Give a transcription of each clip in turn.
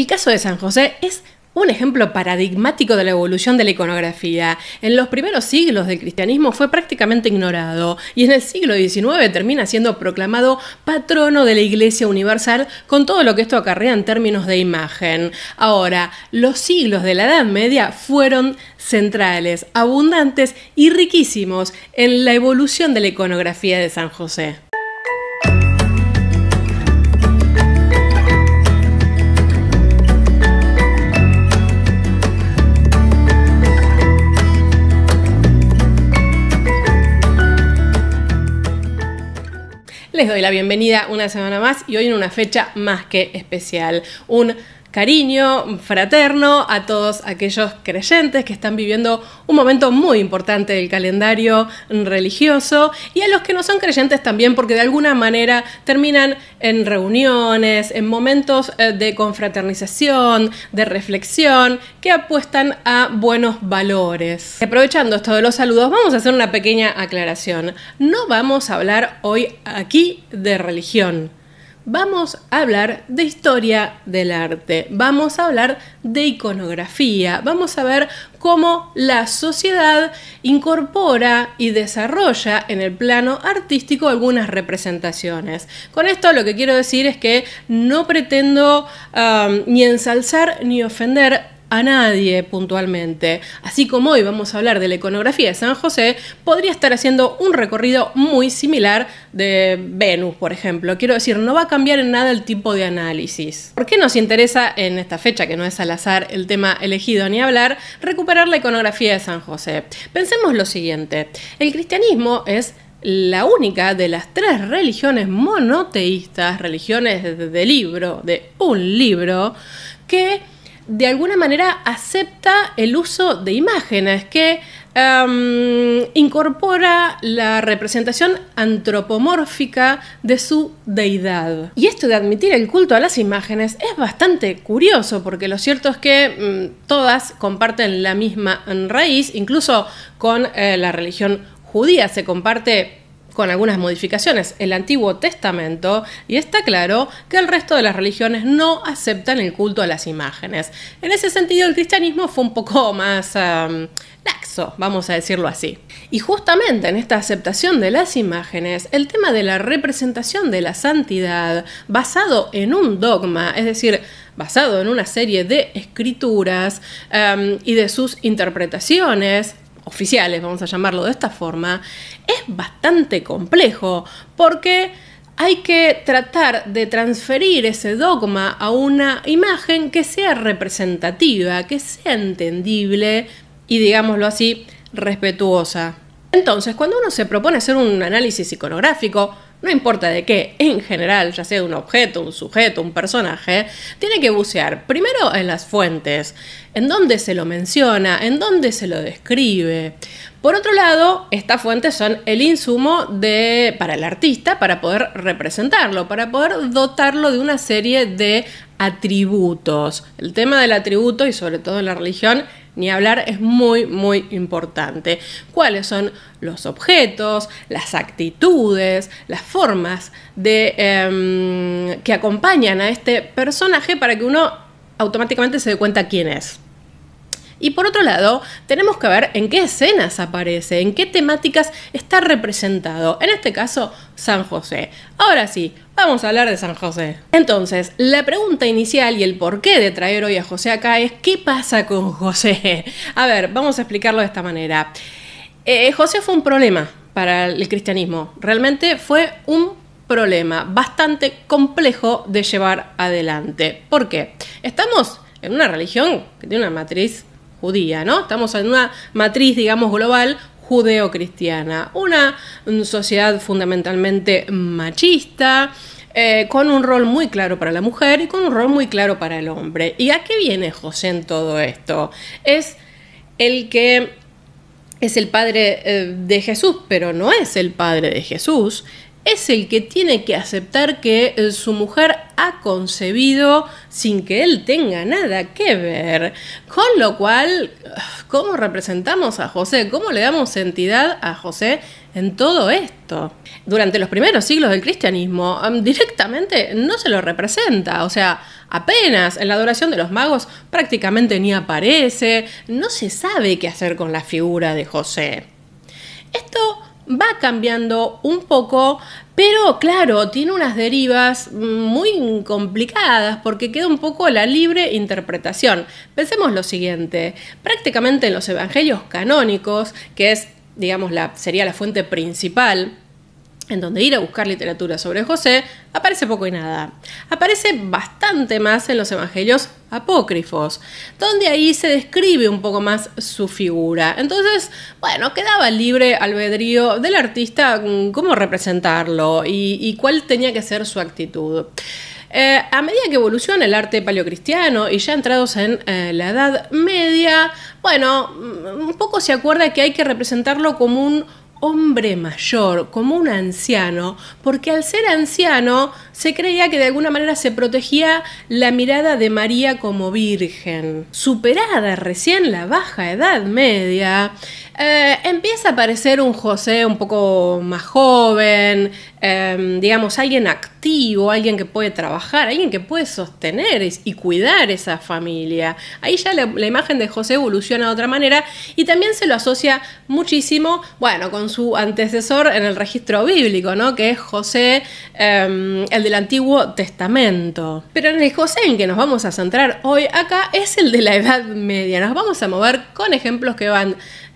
El caso de San José es un ejemplo paradigmático de la evolución de la iconografía. En los primeros siglos del cristianismo fue prácticamente ignorado y en el siglo XIX termina siendo proclamado patrono de la Iglesia Universal con todo lo que esto acarrea en términos de imagen. Ahora, los siglos de la Edad Media fueron centrales, abundantes y riquísimos en la evolución de la iconografía de San José. Les doy la bienvenida una semana más y hoy en una fecha más que especial. Un cariño fraterno a todos aquellos creyentes que están viviendo un momento muy importante del calendario religioso y a los que no son creyentes también porque de alguna manera terminan en reuniones, en momentos eh, de confraternización, de reflexión, que apuestan a buenos valores. Aprovechando esto de los saludos, vamos a hacer una pequeña aclaración. No vamos a hablar hoy aquí de religión vamos a hablar de historia del arte, vamos a hablar de iconografía, vamos a ver cómo la sociedad incorpora y desarrolla en el plano artístico algunas representaciones. Con esto lo que quiero decir es que no pretendo um, ni ensalzar ni ofender a nadie puntualmente. Así como hoy vamos a hablar de la iconografía de San José, podría estar haciendo un recorrido muy similar de Venus, por ejemplo. Quiero decir, no va a cambiar en nada el tipo de análisis. ¿Por qué nos interesa en esta fecha, que no es al azar el tema elegido ni hablar, recuperar la iconografía de San José? Pensemos lo siguiente. El cristianismo es la única de las tres religiones monoteístas, religiones de libro, de un libro, que de alguna manera acepta el uso de imágenes, que em, incorpora la representación antropomórfica de su deidad. Y esto de admitir el culto a las imágenes es bastante curioso, porque lo cierto es que em, todas comparten la misma raíz, incluso con eh, la religión judía se comparte con algunas modificaciones, el Antiguo Testamento y está claro que el resto de las religiones no aceptan el culto a las imágenes. En ese sentido, el cristianismo fue un poco más... laxo, vamos a decirlo así. Y justamente en esta aceptación de las imágenes, el tema de la representación de la santidad basado en un dogma, es decir, basado en una serie de escrituras y de sus interpretaciones, oficiales, vamos a llamarlo de esta forma, es bastante complejo porque hay que tratar de transferir ese dogma a una imagen que sea representativa, que sea entendible y, digámoslo así, respetuosa. Entonces, cuando uno se propone hacer un análisis iconográfico, no importa de qué, en general, ya sea un objeto, un sujeto, un personaje, tiene que bucear primero en las fuentes, en dónde se lo menciona, en dónde se lo describe. Por otro lado, estas fuentes son el insumo de, para el artista para poder representarlo, para poder dotarlo de una serie de atributos. El tema del atributo y sobre todo la religión, ni hablar, es muy, muy importante. ¿Cuáles son los objetos, las actitudes, las formas de, em, que acompañan a este personaje para que uno automáticamente se dé cuenta quién es? Y por otro lado, tenemos que ver en qué escenas aparece, en qué temáticas está representado. En este caso, San José. Ahora sí, vamos a hablar de San José. Entonces, la pregunta inicial y el porqué de traer hoy a José acá es ¿qué pasa con José? A ver, vamos a explicarlo de esta manera. Eh, José fue un problema para el cristianismo. Realmente fue un problema bastante complejo de llevar adelante. ¿Por qué? Estamos en una religión que tiene una matriz ¿no? Estamos en una matriz, digamos, global judeocristiana, una mm, sociedad fundamentalmente machista, eh, con un rol muy claro para la mujer y con un rol muy claro para el hombre. ¿Y a qué viene José en todo esto? Es el que es el padre eh, de Jesús, pero no es el padre de Jesús, es el que tiene que aceptar que eh, su mujer ha concebido sin que él tenga nada que ver. Con lo cual, ¿cómo representamos a José? ¿Cómo le damos entidad a José en todo esto? Durante los primeros siglos del cristianismo, um, directamente no se lo representa. O sea, apenas en la adoración de los magos prácticamente ni aparece. No se sabe qué hacer con la figura de José. Esto va cambiando un poco, pero claro, tiene unas derivas muy complicadas porque queda un poco la libre interpretación. Pensemos lo siguiente, prácticamente en los evangelios canónicos, que es, digamos, la, sería la fuente principal, en donde ir a buscar literatura sobre José, aparece poco y nada. Aparece bastante más en los evangelios apócrifos, donde ahí se describe un poco más su figura. Entonces, bueno, quedaba libre albedrío del artista mm, cómo representarlo y, cuál tenía que ser su actitud. Eh, a medida que evoluciona el arte paleocristiano y ya entrados en eh, la Edad Media, bueno, mm, un poco se acuerda que hay que representarlo como un hombre mayor, como un anciano, porque al ser anciano se creía que de alguna manera se protegía la mirada de María como virgen. Superada recién la baja edad media, eh, empieza a aparecer un José un poco más joven, em, digamos, alguien activo, alguien que puede trabajar, alguien que puede sostener y cuidar esa familia. Ahí ya la, imagen de José evoluciona de otra manera y también se lo asocia muchísimo, bueno, con su antecesor en el registro bíblico, ¿no? Que es José, em, el del Antiguo Testamento. Pero en el José en que nos vamos a centrar hoy acá es el de la Edad Media. Nos vamos a mover con ejemplos que van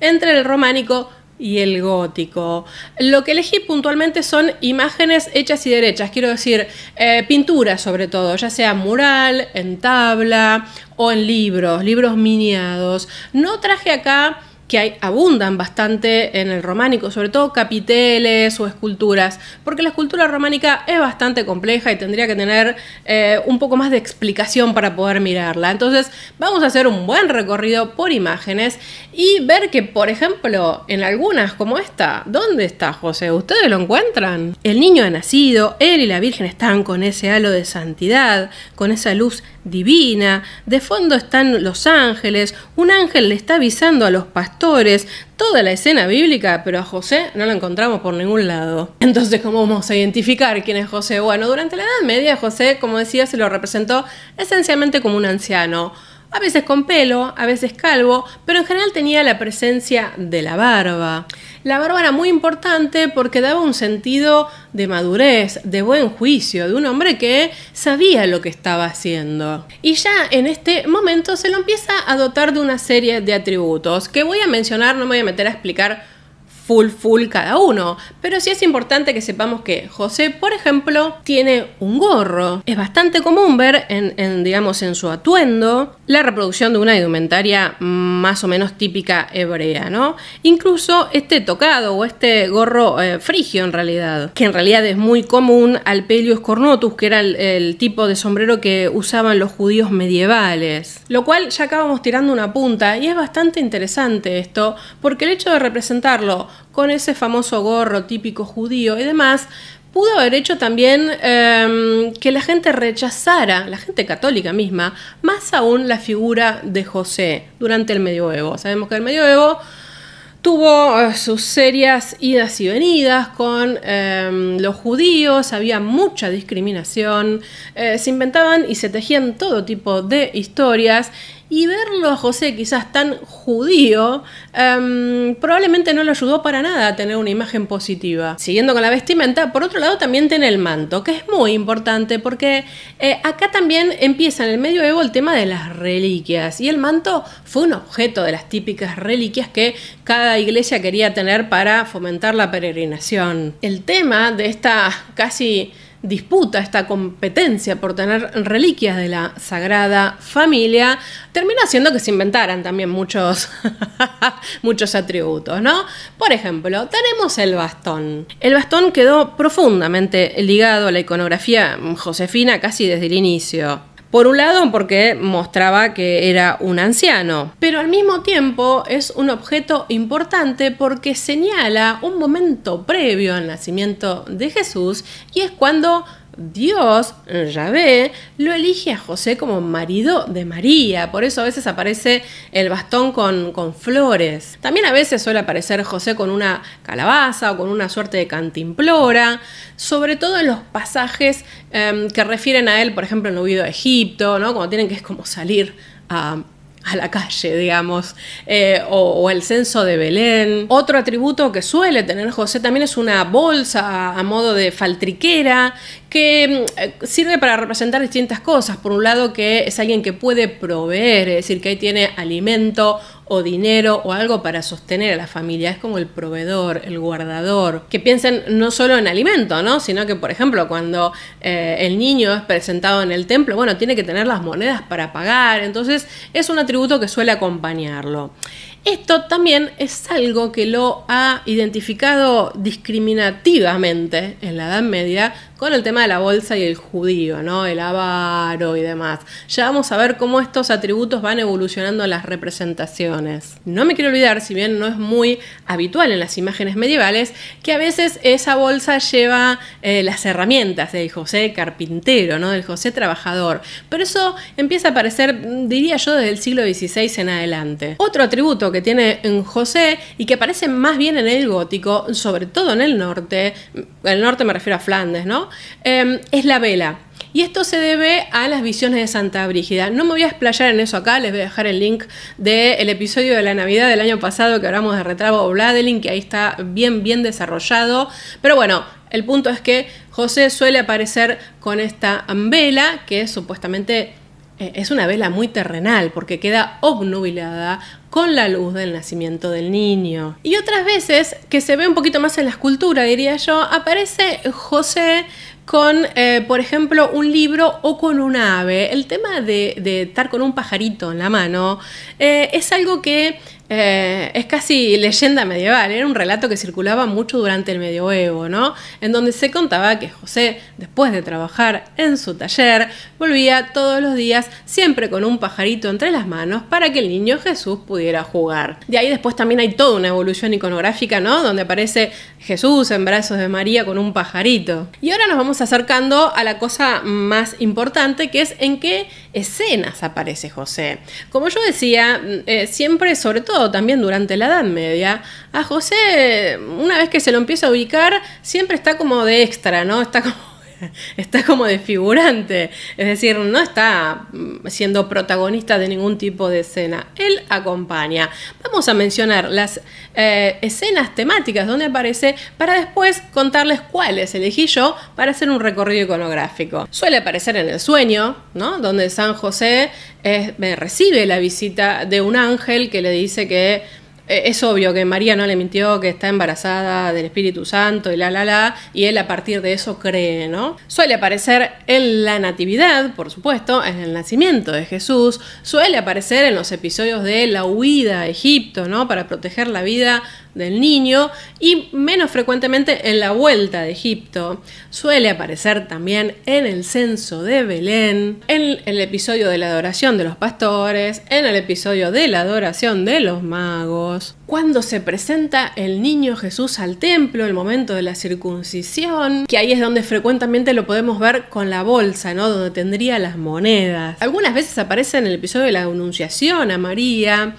entre el románico y el gótico. Lo que elegí puntualmente son imágenes hechas y derechas, quiero decir, eh, pinturas sobre todo, ya sea mural, en tabla o en libros, libros miniados. No traje acá que hay, abundan bastante en el románico, sobre todo capiteles o esculturas, porque la escultura románica es bastante compleja y tendría que tener eh, un poco más de explicación para poder mirarla. Entonces vamos a hacer un buen recorrido por imágenes y ver que, por ejemplo, en algunas como esta, ¿dónde está José? ¿Ustedes lo encuentran? El niño ha nacido, él y la Virgen están con ese halo de santidad, con esa luz divina, de fondo están los ángeles, un ángel le está avisando a los pastores, toda la escena bíblica, pero a José no lo encontramos por ningún lado. Entonces, ¿cómo vamos a identificar quién es José? Bueno, durante la Edad Media José, como decía, se lo representó esencialmente como un anciano. A veces con pelo, a veces calvo, pero en general tenía la presencia de la barba. La era muy importante porque daba un sentido de madurez, de buen juicio, de un hombre que sabía lo que estaba haciendo. Y ya en este momento se lo empieza a dotar de una serie de atributos que voy a mencionar, no me voy a meter a explicar full, full cada uno. Pero sí es importante que sepamos que José, por ejemplo, tiene un gorro. Es bastante común ver en, digamos, en su atuendo la reproducción de una indumentaria más o menos típica hebrea, ¿no? Incluso este tocado o este gorro eh, frigio en realidad, que en realidad es muy común al Pelius Cornotus... que era el tipo de sombrero que usaban los judíos medievales. Lo cual ya acabamos tirando una punta y es bastante interesante esto, porque el hecho de representarlo con ese famoso gorro típico judío y demás, pudo haber hecho también em, que la gente rechazara, la gente católica misma, más aún la figura de José durante el medioevo. Sabemos que el medioevo tuvo eh, sus serias idas y venidas con em, los judíos, había mucha discriminación, eh, se inventaban y se tejían todo tipo de historias y verlo a José quizás tan judío em, probablemente no le ayudó para nada a tener una imagen positiva. Siguiendo con la vestimenta, por otro lado también tiene el manto, que es muy importante porque eh, acá también empieza en el medioevo el tema de las reliquias. Y el manto fue un objeto de las típicas reliquias que cada iglesia quería tener para fomentar la peregrinación. El tema de esta casi disputa, esta competencia por tener reliquias de la Sagrada Familia, termina haciendo que se inventaran también muchos, muchos atributos, ¿no? Por ejemplo, tenemos el bastón. El bastón quedó profundamente ligado a la iconografía josefina casi desde el inicio. Por un lado, porque mostraba que era un anciano, pero al mismo tiempo es un objeto importante porque señala un momento previo al nacimiento de Jesús y es cuando Dios, ve lo elige a José como marido de María, por eso a veces aparece el bastón con, flores. También a veces suele aparecer José con una calabaza o con una suerte de cantimplora, sobre todo en los pasajes em, que refieren a él, por ejemplo, en el huido a Egipto, ¿no? cuando tienen que es como salir a la calle, digamos, eh, o, el censo de Belén. Otro atributo que suele tener José también es una bolsa a, a modo de faltriquera que eh, sirve para representar distintas cosas. Por un lado, que es alguien que puede proveer, es decir, que ahí tiene alimento o dinero o algo para sostener a la familia. Es como el proveedor, el guardador. Que piensen no solo en alimento, ¿no? Sino que, por ejemplo, cuando eh, el niño es presentado en el templo, bueno, tiene que tener las monedas para pagar. Entonces, es un atributo que suele acompañarlo. Esto también es algo que lo ha identificado discriminativamente en la Edad Media con el tema de la bolsa y el judío, El avaro y demás. Ya vamos a ver cómo estos atributos van evolucionando las representaciones. No me quiero olvidar, si bien no es muy habitual en las imágenes medievales, que a veces esa bolsa lleva eh, las herramientas del José carpintero, Del José trabajador. Pero eso empieza a aparecer, diría yo, desde el siglo XVI en adelante. Otro atributo que tiene en José y que aparece más bien en el gótico, sobre todo en el norte, el norte me refiero a Flandes, ¿no? Em, es la vela. Y esto se debe a las visiones de Santa Brígida. No me voy a explayar en eso acá, les voy a dejar el link del episodio de la Navidad del año pasado que hablamos de Retrabo o Bladeling, que ahí está bien, bien desarrollado. Pero bueno, el punto es que José suele aparecer con esta vela, que es supuestamente eh, es una vela muy terrenal porque queda obnubilada con la luz del nacimiento del niño. Y otras veces, que se ve un poquito más en la escultura, diría yo, aparece José con, eh, por ejemplo, un libro o con un ave. El tema de, estar con un pajarito en la mano eh, es algo que eh, es casi leyenda medieval, era un relato que circulaba mucho durante el medioevo, ¿no? En donde se contaba que José, después de trabajar en su taller, volvía todos los días siempre con un pajarito entre las manos para que el niño Jesús pudiera jugar. De ahí después también hay toda una evolución iconográfica, ¿no? Donde aparece Jesús en brazos de María con un pajarito. Y ahora nos vamos acercando a la cosa más importante que es en qué escenas aparece José. Como yo decía, mm, eh, siempre, sobre todo también durante la Edad Media, a José, una vez que se lo empieza a ubicar, siempre está como de extra, ¿no? Está como está como de figurante, es decir, no está mm, siendo protagonista de ningún tipo de escena, él acompaña. Vamos a mencionar las eh, escenas temáticas donde aparece para después contarles cuáles elegí yo para hacer un recorrido iconográfico. Suele aparecer en el sueño, ¿no? donde San José eh, recibe la visita de un ángel que le dice que eh, es obvio que María no le mintió, que está embarazada del Espíritu Santo y la la la, y él a partir de eso cree, ¿no? Suele aparecer en la Natividad, por supuesto, en el nacimiento de Jesús, suele aparecer en los episodios de la huida a Egipto, ¿no? Para proteger la vida del niño y menos frecuentemente en la vuelta de Egipto. Suele aparecer también en el censo de Belén, en el episodio de la adoración de los pastores, en el episodio de la adoración de los magos. Cuando se presenta el niño Jesús al templo, el momento de la circuncisión, que ahí es donde frecuentemente lo podemos ver con la bolsa, ¿no? Donde tendría las monedas. Algunas veces aparece en el episodio de la Anunciación a María,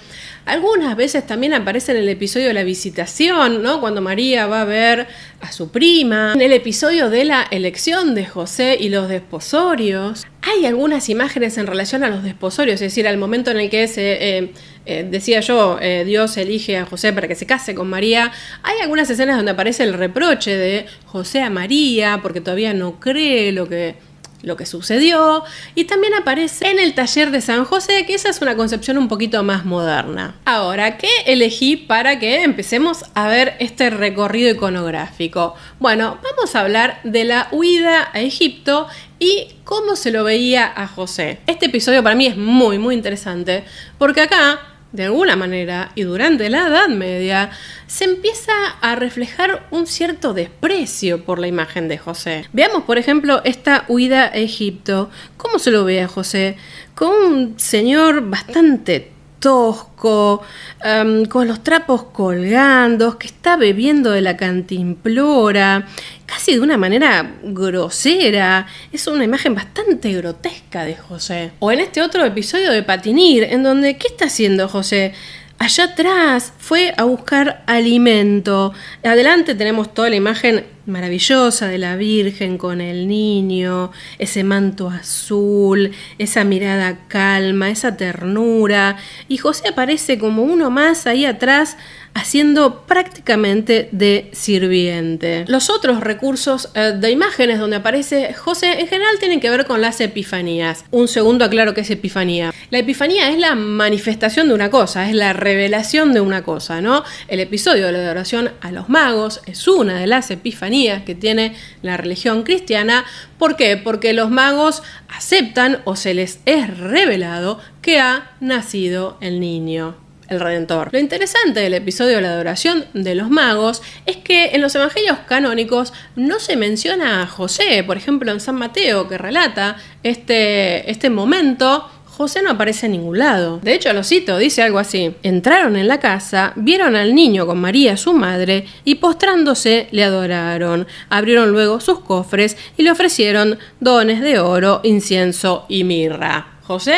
algunas veces también aparece en el episodio de la visitación, ¿no? Cuando María va a ver a su prima. En el episodio de la elección de José y los desposorios. Hay algunas imágenes en relación a los desposorios, es decir, al momento en el que se, eh, eh, decía yo, eh, Dios elige a José para que se case con María. Hay algunas escenas donde aparece el reproche de José a María porque todavía no cree lo que lo que sucedió. Y también aparece en el taller de San José, que esa es una concepción un poquito más moderna. Ahora, ¿qué elegí para que empecemos a ver este recorrido iconográfico? Bueno, vamos a hablar de la huida a Egipto y cómo se lo veía a José. Este episodio para mí es muy, muy interesante, porque acá de alguna manera, y durante la Edad Media, se empieza a reflejar un cierto desprecio por la imagen de José. Veamos, por ejemplo, esta huida a Egipto, cómo se lo ve a José, con un señor bastante tosco, em, con los trapos colgando, que está bebiendo de la cantimplora, casi de una manera grosera. Es una imagen bastante grotesca de José. O en este otro episodio de Patinir, en donde, ¿qué está haciendo José? Allá atrás fue a buscar alimento. Adelante tenemos toda la imagen maravillosa de la Virgen con el niño, ese manto azul, esa mirada calma, esa ternura, y José aparece como uno más ahí atrás haciendo prácticamente de sirviente. Los otros recursos eh, de imágenes donde aparece José en general tienen que ver con las epifanías. Un segundo aclaro que es epifanía. La epifanía es la manifestación de una cosa, es la revelación de una cosa, ¿no? El episodio de la adoración a los magos es una de las epifanías que tiene la religión cristiana. ¿Por qué? Porque los magos aceptan o se les es revelado que ha nacido el niño el Redentor. Lo interesante del episodio de la adoración de los magos es que en los evangelios canónicos no se menciona a José, por ejemplo en San Mateo, que relata este, este momento José no aparece en ningún lado. De hecho, lo cito, dice algo así. Entraron en la casa, vieron al niño con María, su madre, y postrándose le adoraron. Abrieron luego sus cofres y le ofrecieron dones de oro, incienso y mirra. José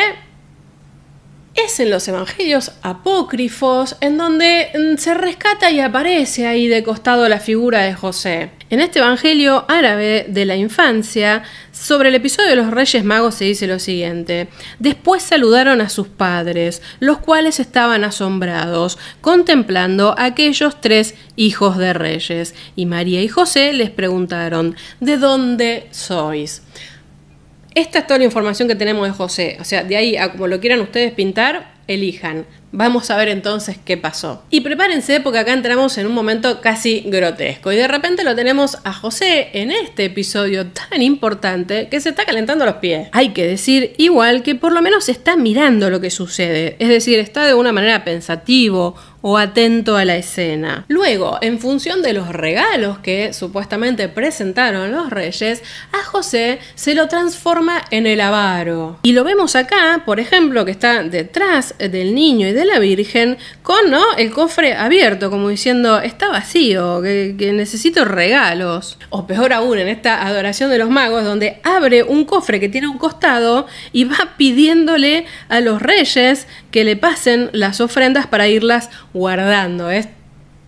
es en los evangelios apócrifos, en donde mm, se rescata y aparece ahí de costado la figura de José. En este evangelio árabe de la infancia, sobre el episodio de los Reyes Magos se dice lo siguiente: Después saludaron a sus padres, los cuales estaban asombrados, contemplando aquellos tres hijos de reyes. Y María y José les preguntaron: ¿De dónde sois? Esta es toda la información que tenemos de José. O sea, de ahí a como lo quieran ustedes pintar, elijan. Vamos a ver entonces qué pasó. Y prepárense porque acá entramos en un momento casi grotesco. Y de repente lo tenemos a José en este episodio tan importante que se está calentando los pies. Hay que decir igual que por lo menos está mirando lo que sucede. Es decir, está de una manera pensativo o atento a la escena. Luego, en función de los regalos que supuestamente presentaron los reyes, a José se lo transforma en el avaro. Y lo vemos acá, por ejemplo, que está detrás del niño y de la Virgen con el cofre abierto, como diciendo, está vacío, que, que, necesito regalos. O peor aún, en esta adoración de los magos, donde abre un cofre que tiene un costado y va pidiéndole a los reyes que le pasen las ofrendas para irlas guardando. Es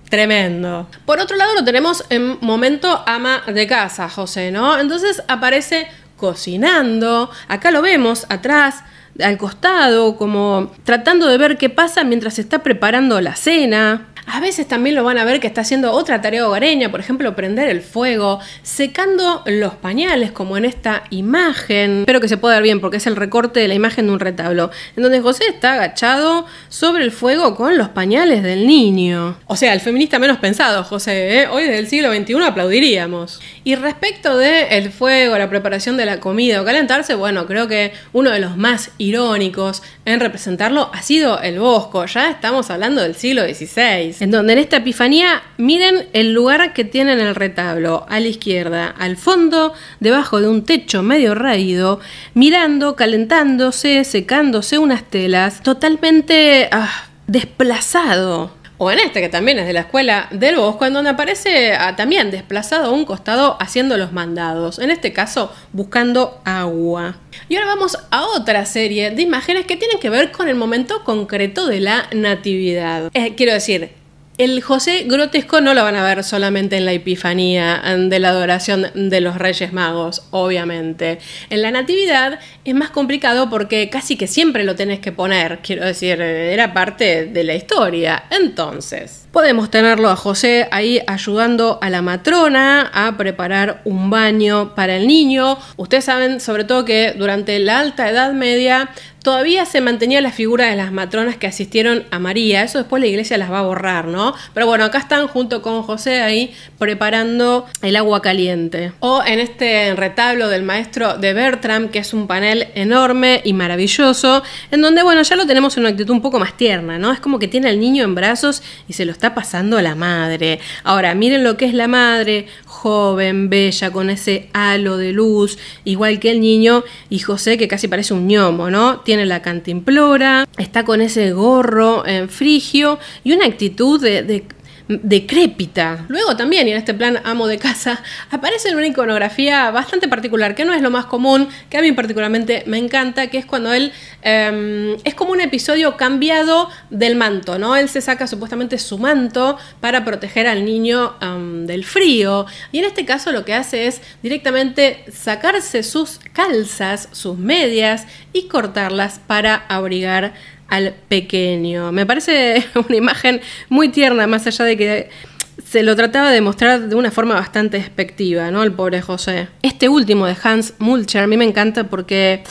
Tremendo. Por otro lado, lo tenemos en momento ama de casa, José, ¿no? Entonces aparece cocinando. Acá lo vemos atrás, al costado, como tratando de ver qué pasa mientras está preparando la cena. A veces también lo van a ver que está haciendo otra tarea hogareña, por ejemplo, prender el fuego, secando los pañales, como en esta imagen. Espero que se pueda ver bien porque es el recorte de la imagen de un retablo, en donde José está agachado sobre el fuego con los pañales del niño. O sea, el feminista menos pensado, José, ¿eh? hoy desde el siglo XXI aplaudiríamos. Y respecto del el fuego, la preparación de la comida o calentarse, bueno, creo que uno de los más irónicos en representarlo ha sido el Bosco. Ya estamos hablando del siglo XVI en donde en esta epifanía miren el lugar que tienen el retablo, a la izquierda, al fondo, debajo de un techo medio raído, mirando, calentándose, secándose unas telas, totalmente ah, desplazado o en este, que también es de la escuela del Bosco, en donde aparece ah, también desplazado a un costado haciendo los mandados. En este caso, buscando agua. Y ahora vamos a otra serie de imágenes que tienen que ver con el momento concreto de la natividad. Eh, quiero decir, el José grotesco no lo van a ver solamente en la Epifanía de la adoración de los Reyes Magos, obviamente. En la Natividad es más complicado porque casi que siempre lo tenés que poner, quiero decir, era parte de la historia. Entonces, podemos tenerlo a José ahí ayudando a la matrona a preparar un baño para el niño. Ustedes saben sobre todo que durante la Alta Edad Media Todavía se mantenía la figura de las matronas que asistieron a María, eso después la iglesia las va a borrar, ¿no? Pero bueno, acá están junto con José ahí preparando el agua caliente. O en este retablo del maestro de Bertram, que es un panel enorme y maravilloso, en donde, bueno, ya lo tenemos en una actitud un poco más tierna, ¿no? Es como que tiene al niño en brazos y se lo está pasando a la madre. Ahora, miren lo que es la madre, joven, bella, con ese halo de luz, igual que el niño y José, que casi parece un ñomo, ¿no? tiene la cantimplora, está con ese gorro en frigio y una actitud de, de decrépita. Luego también, en este plan amo de casa, aparece en una iconografía bastante particular, que no es lo más común, que a mí particularmente me encanta, que es cuando él em, es como un episodio cambiado del manto, ¿no? Él se saca supuestamente su manto para proteger al niño em, del frío, y en este caso lo que hace es directamente sacarse sus calzas, sus medias, y cortarlas para abrigar al pequeño. Me parece una imagen muy tierna, más allá de que se lo trataba de mostrar de una forma bastante despectiva, ¿no? El pobre José. Este último de Hans Mulcher a mí me encanta porque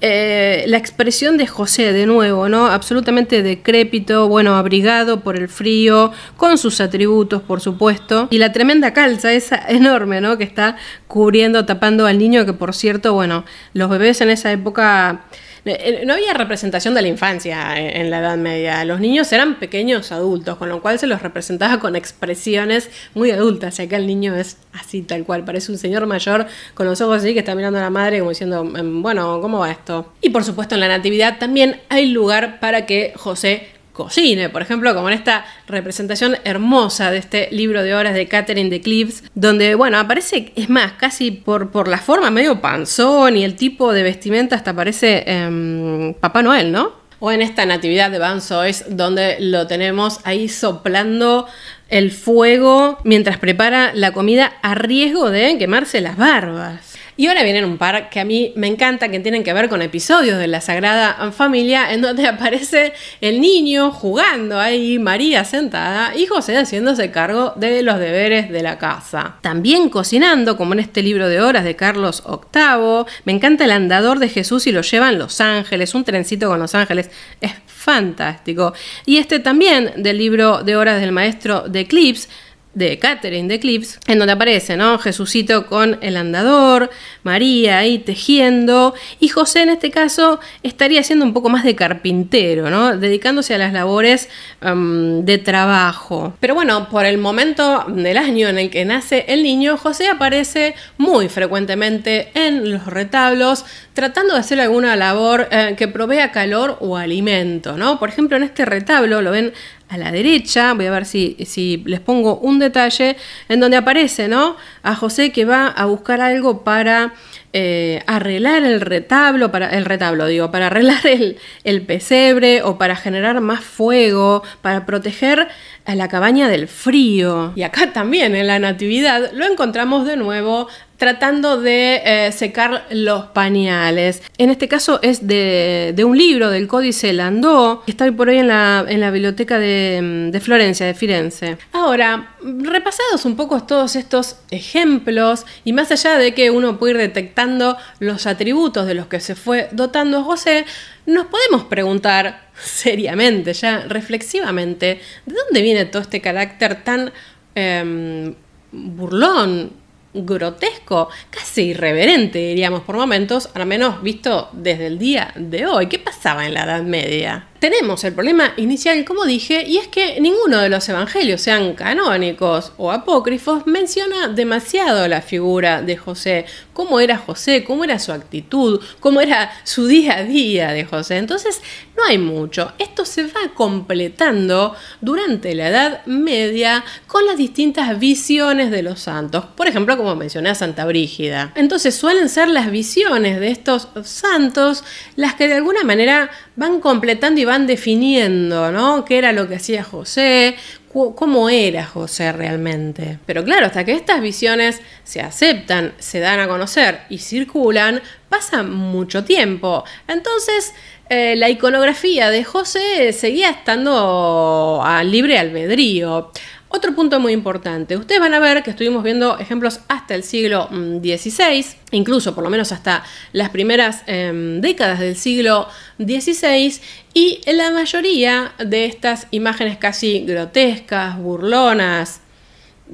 eh, la expresión de José, de nuevo, ¿no? Absolutamente decrépito, bueno, abrigado por el frío, con sus atributos, por supuesto, y la tremenda calza, esa enorme, ¿no? Que está cubriendo, tapando al niño, que por cierto, bueno, los bebés en esa época eh, eh, no había representación de la infancia en la Edad Media. Los niños eran pequeños adultos, con lo cual se los representaba con expresiones muy adultas. Y acá el niño es así, tal cual. Parece un señor mayor con los ojos así que está mirando a la madre como diciendo, mm, bueno, ¿cómo va esto? Y por supuesto en la Natividad también hay lugar para que José cocine, por ejemplo, como en esta representación hermosa de este libro de obras de Catherine de Cliffs, donde, bueno, aparece, es más, casi por, por la forma medio panzón y el tipo de vestimenta hasta aparece em, Papá Noel, ¿no? O en esta Natividad de Van Soys, donde lo tenemos ahí soplando el fuego mientras prepara la comida a riesgo de quemarse las barbas. Y ahora vienen un par que a mí me encanta, que tienen que ver con episodios de la Sagrada Familia, en donde aparece el niño jugando ahí, María sentada y José haciéndose cargo de los deberes de la casa. También cocinando, como en este libro de horas de Carlos VIII. Me encanta el andador de Jesús y lo llevan Los Ángeles, un trencito con Los Ángeles. Es fantástico. Y este también del libro de horas del maestro de Clips de Catherine de Eclipse, en donde aparece ¿no? Jesucito con el andador, María ahí tejiendo, y José en este caso estaría siendo un poco más de carpintero, ¿no? dedicándose a las labores em, de trabajo. Pero bueno, por el momento del año en el que nace el niño, José aparece muy frecuentemente en los retablos, tratando de hacer alguna labor eh, que provea calor o alimento. ¿no? Por ejemplo, en este retablo lo ven a la derecha, voy a ver si, si les pongo un detalle, en donde aparece ¿no? a José que va a buscar algo para eh, arreglar el retablo, para, el retablo digo, para arreglar el, el pesebre o para generar más fuego, para proteger a la cabaña del frío. Y acá también en la Natividad lo encontramos de nuevo tratando de eh, secar los pañales. En este caso es de, un libro del Códice Landó, que está hoy por hoy en la, biblioteca de, Florencia, de Firenze. Ahora, repasados un poco todos estos ejemplos, y más allá de que uno puede ir detectando los atributos de los que se fue dotando a José, nos podemos preguntar seriamente, ya reflexivamente, ¿de dónde viene todo este carácter tan em, burlón, grotesco, casi irreverente, diríamos por momentos, al menos visto desde el día de hoy. ¿Qué pasaba en la Edad Media? tenemos el problema inicial, como dije, y es que ninguno de los evangelios, sean canónicos o apócrifos, menciona demasiado la figura de José, cómo era José, cómo era su actitud, cómo era su día a día de José. Entonces, no hay mucho. Esto se va completando durante la Edad Media con las distintas visiones de los santos. Por ejemplo, como mencioné a Santa Brígida. Entonces, suelen ser las visiones de estos santos las que de alguna manera van completando y van definiendo, ¿no? ¿Qué era lo que hacía José? ¿Cómo era José realmente? Pero claro, hasta que estas visiones se aceptan, se dan a conocer y circulan, pasa mucho tiempo. Entonces, eh, la iconografía de José seguía estando a libre albedrío. Otro punto muy importante, ustedes van a ver que estuvimos viendo ejemplos hasta el siglo XVI, mm, incluso por lo menos hasta las primeras em, décadas del siglo XVI, y la mayoría de estas imágenes casi grotescas, burlonas,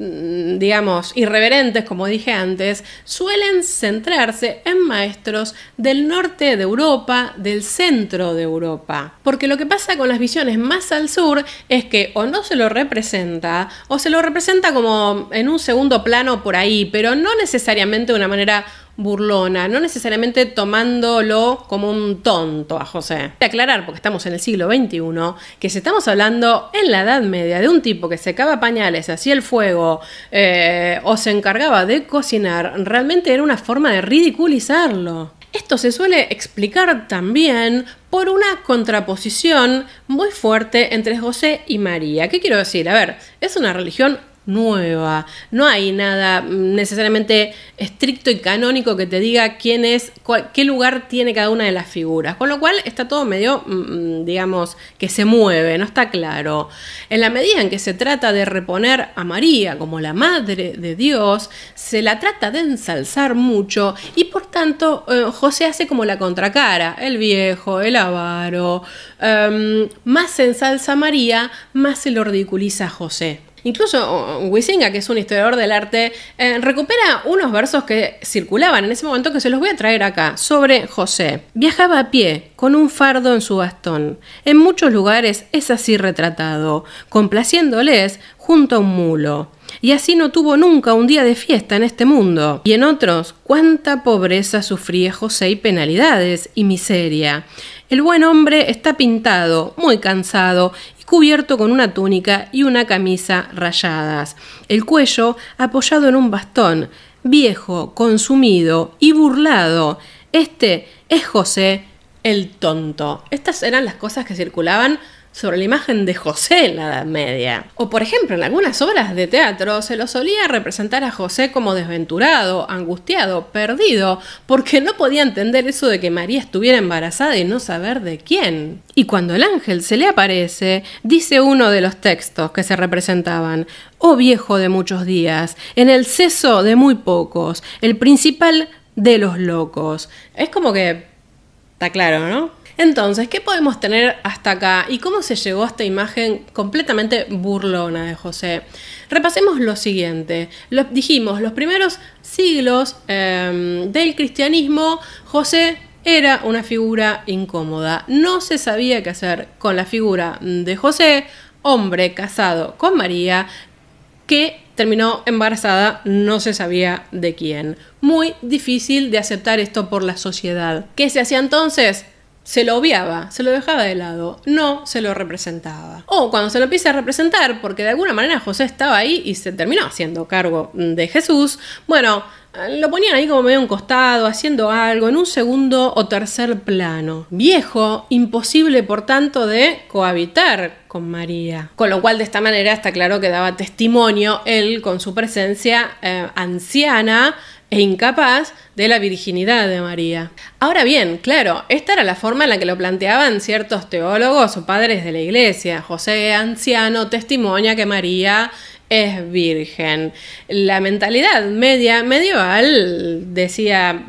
Mm, digamos, irreverentes, como dije antes, suelen centrarse en maestros del norte de Europa, del centro de Europa. Porque lo que pasa con las visiones más al sur es que o no se lo representa, o se lo representa como en un segundo plano por ahí, pero no necesariamente de una manera burlona, no necesariamente tomándolo como un tonto a José. Declarar aclarar, porque estamos en el siglo XXI, que si estamos hablando en la Edad Media de un tipo que secaba pañales, hacía el fuego eh, o se encargaba de cocinar, realmente era una forma de ridiculizarlo. Esto se suele explicar también por una contraposición muy fuerte entre José y María. ¿Qué quiero decir? A ver, es una religión nueva. No hay nada mm, necesariamente estricto y canónico que te diga quién es, qué lugar tiene cada una de las figuras. Con lo cual está todo medio, mm, mm, digamos, que se mueve, no está claro. En la medida en que se trata de reponer a María como la madre de Dios, se la trata de ensalzar mucho y por tanto eh, José hace como la contracara, el viejo, el avaro. Em, más se ensalza María, más se lo ridiculiza José. Incluso Wisinga, que es un historiador del arte, eh, recupera unos versos que circulaban en ese momento que se los voy a traer acá, sobre José. Viajaba a pie, con un fardo en su bastón. En muchos lugares es así retratado, complaciéndoles junto a un mulo. Y así no tuvo nunca un día de fiesta en este mundo. Y en otros, cuánta pobreza sufría José y penalidades y miseria. El buen hombre está pintado, muy cansado cubierto con una túnica y una camisa rayadas, el cuello apoyado en un bastón, viejo, consumido y burlado. Este es José el tonto. Estas eran las cosas que circulaban sobre la imagen de José en la Edad Media. O por ejemplo, en algunas obras de teatro se lo solía representar a José como desventurado, angustiado, perdido, porque no podía entender eso de que María estuviera embarazada y no saber de quién. Y cuando el ángel se le aparece, dice uno de los textos que se representaban, Oh viejo de muchos días, en el seso de muy pocos, el principal de los locos. Es como que... Está claro, ¿no? Entonces, ¿qué podemos tener hasta acá? ¿Y cómo se llegó a esta imagen completamente burlona de José? Repasemos lo siguiente. Lo, dijimos, los primeros siglos em, del cristianismo, José era una figura incómoda. No se sabía qué hacer con la figura de José, hombre casado con María, que terminó embarazada, no se sabía de quién. Muy difícil de aceptar esto por la sociedad. ¿Qué se hacía entonces? se lo obviaba, se lo dejaba de lado, no se lo representaba. O cuando se lo empieza a representar, porque de alguna manera José estaba ahí y se terminó haciendo cargo de Jesús, bueno, lo ponían ahí como medio un costado, haciendo algo, en un segundo o tercer plano. Viejo, imposible por tanto de cohabitar con María. Con lo cual de esta manera está claro que daba testimonio él con su presencia eh, anciana e incapaz de la virginidad de María. Ahora bien, claro, esta era la forma en la que lo planteaban ciertos teólogos o padres de la iglesia. José Anciano testimonia que María es virgen. La mentalidad media medieval decía,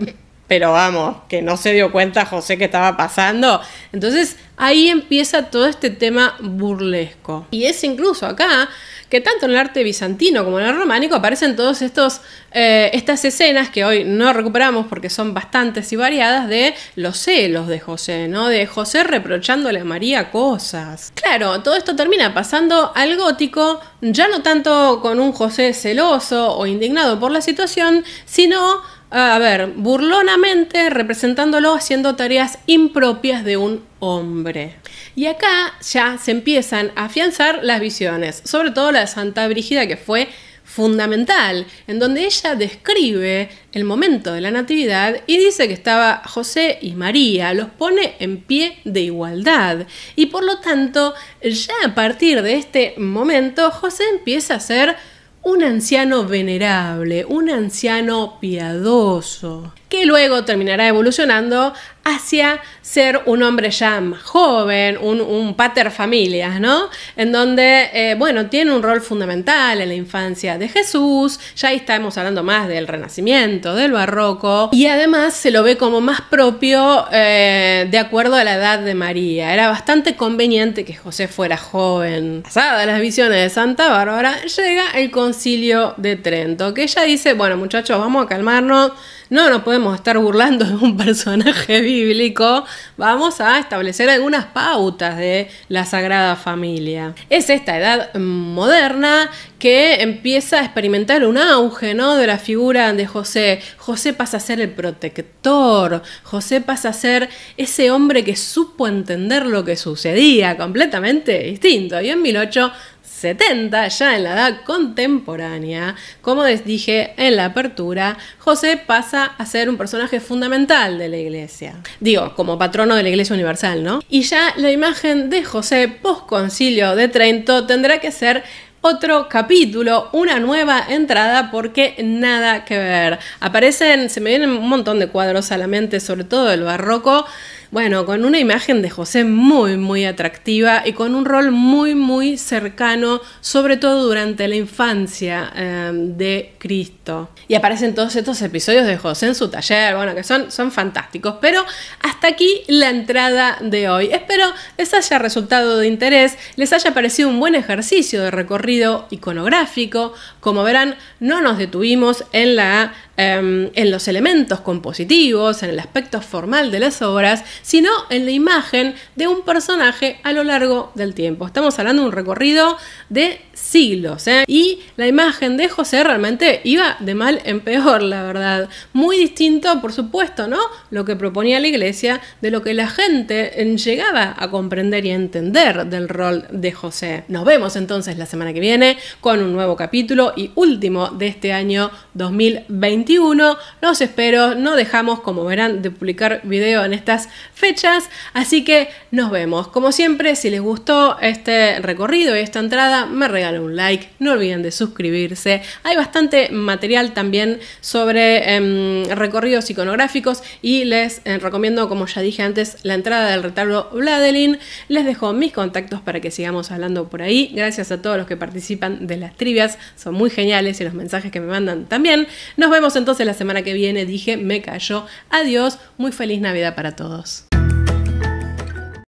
pero vamos, que no se dio cuenta José que estaba pasando. Entonces ahí empieza todo este tema burlesco. Y es incluso acá que tanto en el arte bizantino como en el románico aparecen todas eh, estas escenas que hoy no recuperamos porque son bastantes y variadas de los celos de José, ¿no? De José reprochándole a María cosas. Claro, todo esto termina pasando al gótico, ya no tanto con un José celoso o indignado por la situación, sino a ver, burlonamente representándolo haciendo tareas impropias de un hombre. Y acá ya se empiezan a afianzar las visiones, sobre todo la de Santa Brígida, que fue fundamental, en donde ella describe el momento de la Natividad y dice que estaba José y María, los pone en pie de igualdad. Y por lo tanto, ya a partir de este momento, José empieza a ser un anciano venerable, un anciano piadoso que luego terminará evolucionando hacia ser un hombre ya más joven, un, un pater familias, ¿no? En donde, eh, bueno, tiene un rol fundamental en la infancia de Jesús, ya ahí estamos hablando más del Renacimiento, del Barroco, y además se lo ve como más propio eh, de acuerdo a la edad de María. Era bastante conveniente que José fuera joven. Pasada las visiones de Santa Bárbara, llega el concilio de Trento, que ella dice, bueno muchachos, vamos a calmarnos, no, nos podemos estar burlando de un personaje bíblico. Vamos a establecer algunas pautas de la Sagrada Familia. Es esta edad moderna que empieza a experimentar un auge ¿no? de la figura de José. José pasa a ser el protector, José pasa a ser ese hombre que supo entender lo que sucedía, completamente distinto. Y en 1800 70, ya en la edad contemporánea, como les dije en la apertura, José pasa a ser un personaje fundamental de la iglesia. Digo, como patrono de la iglesia universal, ¿no? Y ya la imagen de José post de Trento tendrá que ser otro capítulo, una nueva entrada porque nada que ver. Aparecen, se me vienen un montón de cuadros a la mente, sobre todo el barroco. Bueno, con una imagen de José muy, muy atractiva y con un rol muy, muy cercano, sobre todo durante la infancia em, de Cristo. Y aparecen todos estos episodios de José en su taller, bueno, que son, son fantásticos. Pero hasta aquí la entrada de hoy. Espero les haya resultado de interés, les haya parecido un buen ejercicio de recorrido iconográfico. Como verán, no nos detuvimos en la Em, en los elementos compositivos, en el aspecto formal de las obras, sino en la imagen de un personaje a lo largo del tiempo. Estamos hablando de un recorrido de siglos ¿eh? y la imagen de José realmente iba de mal en peor, la verdad. Muy distinto, por supuesto, ¿no? Lo que proponía la iglesia de lo que la gente eh, llegaba a comprender y entender del rol de José. Nos vemos entonces la semana que viene con un nuevo capítulo y último de este año 2020 los espero, no dejamos, como verán, de publicar video en estas fechas, así que nos vemos. Como siempre, si les gustó este recorrido y esta entrada, me regalan un like, no olviden de suscribirse. Hay bastante material también sobre em, recorridos iconográficos y les eh, recomiendo, como ya dije antes, la entrada del retablo Vladelin. Les dejo mis contactos para que sigamos hablando por ahí. Gracias a todos los que participan de las trivias, son muy geniales y los mensajes que me mandan también. Nos vemos en entonces la semana que viene. Dije, me callo. Adiós. Muy feliz Navidad para todos.